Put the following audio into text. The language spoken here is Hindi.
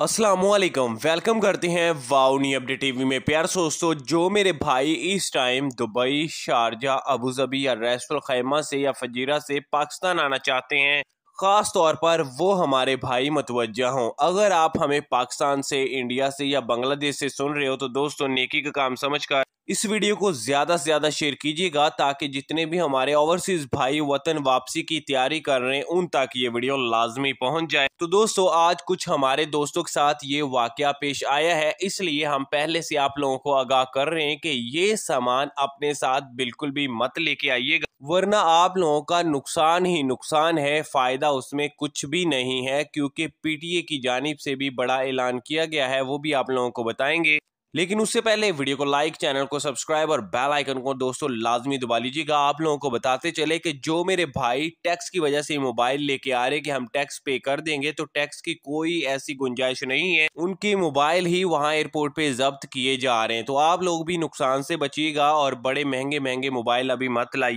असलकम वेलकम करते हैं वाउनी अपडेट टीवी में प्यार दोस्तों जो मेरे भाई इस टाइम दुबई शारजा अबूजबी या रेस्टोल खैमा से या फजीरा से पाकिस्तान आना चाहते हैं ख़ास तौर पर वो हमारे भाई मतवजा हों अगर आप हमें पाकिस्तान से इंडिया से या बांग्लादेश से सुन रहे हो तो दोस्तों नेकी का काम समझ कर इस वीडियो को ज़्यादा से ज़्यादा शेयर कीजिएगा ताकि जितने भी हमारे ओवरसीज़ भाई वतन वापसी की तैयारी कर रहे हैं उन तक ये वीडियो लाजमी पहुंच जाए तो दोस्तों आज कुछ हमारे दोस्तों के साथ ये वाक़ पेश आया है इसलिए हम पहले से आप लोगों को आगाह कर रहे हैं कि ये सामान अपने साथ बिल्कुल भी मत लेके आइएगा वरना आप लोगों का नुकसान ही नुकसान है फ़ायदा उसमें कुछ भी नहीं है क्योंकि पीटीए की जानब से भी बड़ा ऐलान किया गया है वो भी आप लोगों को बताएंगे लेकिन उससे पहले वीडियो को लाइक चैनल को सब्सक्राइब और बेल आइकन को दोस्तों लाजमी दबा लीजिएगा आप लोगों को बताते चले कि जो मेरे भाई टैक्स की वजह से मोबाइल लेके आ रहे कि हम टैक्स पे कर देंगे तो टैक्स की कोई ऐसी गुंजाइश नहीं है उनकी मोबाइल ही वहां एयरपोर्ट पे जब्त किए जा रहे हैं तो आप लोग भी नुकसान से बचिएगा और बड़े महंगे महंगे मोबाइल अभी मत लाइए